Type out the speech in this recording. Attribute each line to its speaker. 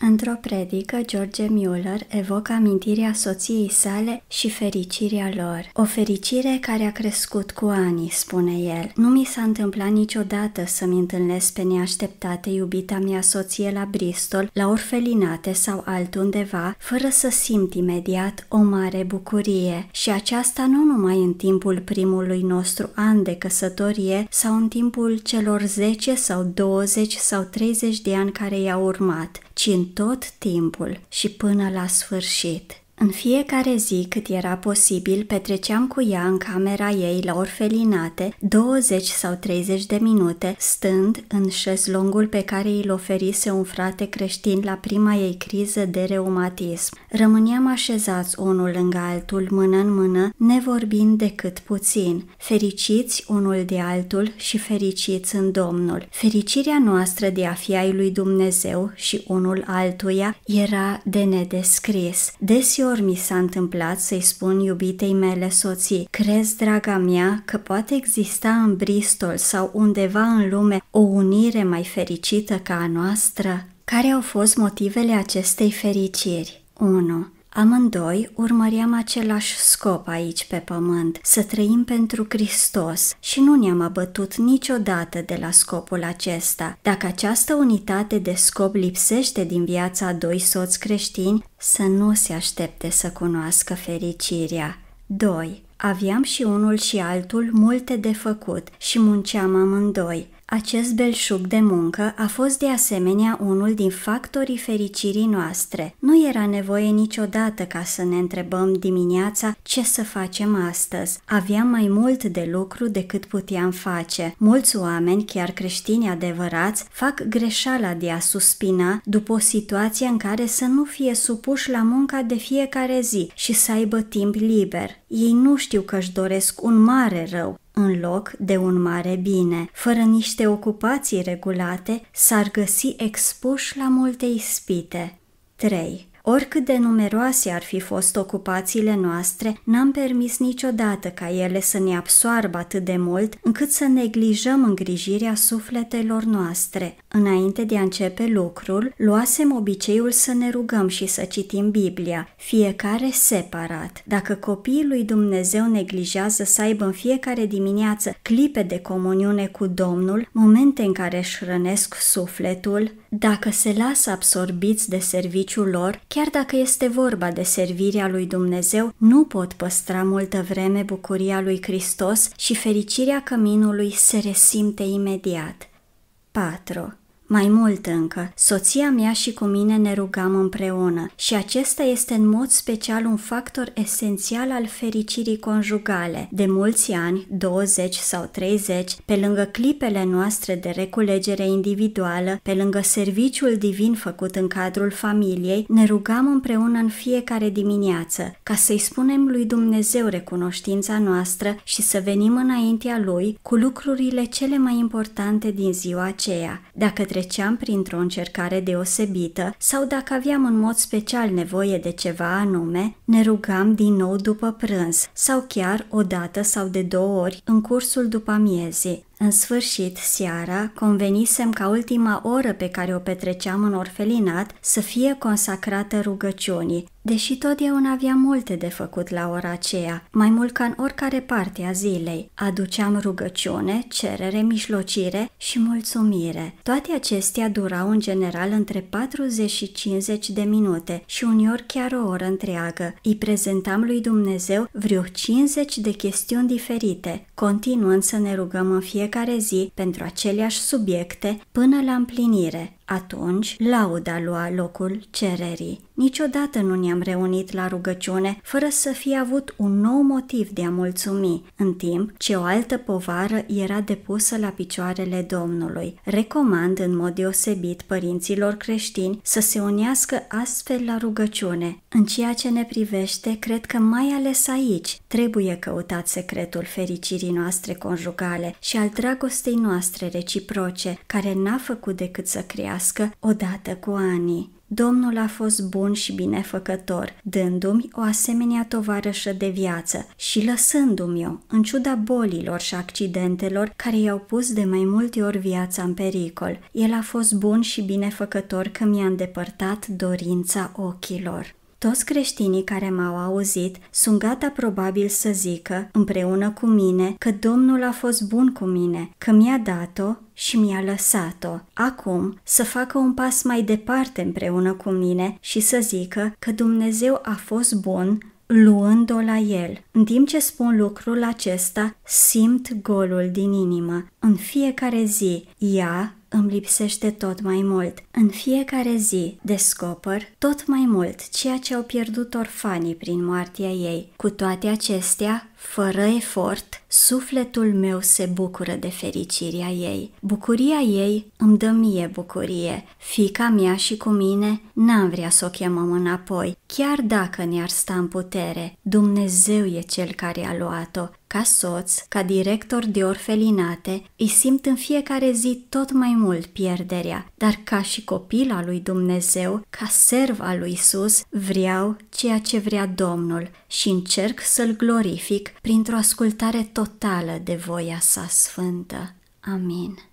Speaker 1: Într-o predică, George Mueller evocă amintirea soției sale și fericirea lor. O fericire care a crescut cu ani, spune el. Nu mi s-a întâmplat niciodată să-mi întâlnesc pe neașteptate iubita mea soție la Bristol, la orfelinate sau altundeva, fără să simt imediat o mare bucurie. Și aceasta nu numai în timpul primului nostru an de căsătorie sau în timpul celor 10 sau 20 sau 30 de ani care i-au urmat, ci în tot timpul și până la sfârșit. În fiecare zi cât era posibil, petreceam cu ea în camera ei la orfelinate 20 sau 30 de minute, stând în șezlongul pe care îl oferise un frate creștin la prima ei criză de reumatism. Rămâneam așezați unul lângă altul, mână în mână, ne vorbind decât puțin, fericiți unul de altul și fericiți în Domnul. Fericirea noastră de a fi ai lui Dumnezeu și unul altuia era de nedescris. Desi ori mi s-a întâmplat să-i spun iubitei mele soții, crezi, draga mea, că poate exista în Bristol sau undeva în lume o unire mai fericită ca a noastră? Care au fost motivele acestei fericiri? 1. Amândoi urmăream același scop aici pe pământ, să trăim pentru Hristos și nu ne-am abătut niciodată de la scopul acesta. Dacă această unitate de scop lipsește din viața a doi soți creștini, să nu se aștepte să cunoască fericirea. 2. Aveam și unul și altul multe de făcut și munceam amândoi. Acest belșug de muncă a fost de asemenea unul din factorii fericirii noastre. Nu era nevoie niciodată ca să ne întrebăm dimineața ce să facem astăzi. Aveam mai mult de lucru decât puteam face. Mulți oameni, chiar creștini adevărați, fac greșeala de a suspina după o situație în care să nu fie supuși la munca de fiecare zi și să aibă timp liber. Ei nu știu că își doresc un mare rău, în loc de un mare bine. Fără niște ocupații regulate, s-ar găsi expuși la multe ispite. 3. Oricât de numeroase ar fi fost ocupațiile noastre, n-am permis niciodată ca ele să ne absoarbă atât de mult încât să neglijăm îngrijirea sufletelor noastre. Înainte de a începe lucrul, luasem obiceiul să ne rugăm și să citim Biblia, fiecare separat. Dacă copiii lui Dumnezeu neglijează să aibă în fiecare dimineață clipe de comuniune cu Domnul, momente în care își rănesc sufletul, dacă se lasă absorbiți de serviciul lor, chiar dacă este vorba de servirea lui Dumnezeu, nu pot păstra multă vreme bucuria lui Hristos și fericirea căminului se resimte imediat. Patro Mai mult încă, soția mea și cu mine ne rugam împreună și acesta este în mod special un factor esențial al fericirii conjugale. De mulți ani, 20 sau 30, pe lângă clipele noastre de reculegere individuală, pe lângă serviciul divin făcut în cadrul familiei, ne rugam împreună în fiecare dimineață, ca să-i spunem lui Dumnezeu recunoștința noastră și să venim înaintea lui cu lucrurile cele mai importante din ziua aceea. Dacă treceam printr-o încercare deosebită sau dacă aveam în mod special nevoie de ceva anume, ne rugam din nou după prânz sau chiar o dată sau de două ori în cursul după amiezii. În sfârșit, seara, convenisem ca ultima oră pe care o petreceam în orfelinat să fie consacrată rugăciunii, deși totdeauna aveam multe de făcut la ora aceea, mai mult ca în oricare parte a zilei. Aduceam rugăciune, cerere, mijlocire și mulțumire. Toate acestea durau în general între 40 și 50 de minute și uneori chiar o oră întreagă. Îi prezentam lui Dumnezeu vreo 50 de chestiuni diferite, continuând să ne rugăm în fiecare fiecare zi pentru aceleași subiecte până la împlinire, atunci, lauda lua locul cererii. Niciodată nu ne-am reunit la rugăciune fără să fi avut un nou motiv de a mulțumi, în timp ce o altă povară era depusă la picioarele Domnului. Recomand în mod deosebit părinților creștini să se unească astfel la rugăciune. În ceea ce ne privește, cred că mai ales aici trebuie căutat secretul fericirii noastre conjugale și al dragostei noastre reciproce, care n-a făcut decât să crească trăiască odată cu ani. Domnul a fost bun și binefăcător, dându-mi o asemenea tovarășă de viață și lăsându-mi o, în ciuda bolilor și accidentelor care i-au pus de mai multe ori viața în pericol. El a fost bun și binefăcător că mi-a îndepărtat dorința ochilor. Toți creștinii care m-au auzit sunt gata probabil să zică, împreună cu mine, că Domnul a fost bun cu mine, că mi-a dat-o și mi-a lăsat-o. Acum să facă un pas mai departe împreună cu mine și să zică că Dumnezeu a fost bun luând-o la el. În timp ce spun lucrul acesta, simt golul din inimă. În fiecare zi, ea îmi lipsește tot mai mult. În fiecare zi descoper tot mai mult ceea ce au pierdut orfanii prin moartea ei. Cu toate acestea, fără efort, sufletul meu se bucură de fericirea ei. Bucuria ei îmi dă mie bucurie. Fica mea și cu mine n-am vrea să o chemăm înapoi, chiar dacă ne-ar sta în putere. Dumnezeu e cel care a luat-o. Ca soț, ca director de orfelinate, îi simt în fiecare zi tot mai mult pierderea, dar ca și copil al lui Dumnezeu, ca serv al lui Isus, vreau ceea ce vrea Domnul și încerc să-L glorific printr-o ascultare totală de voia sa sfântă. Amin.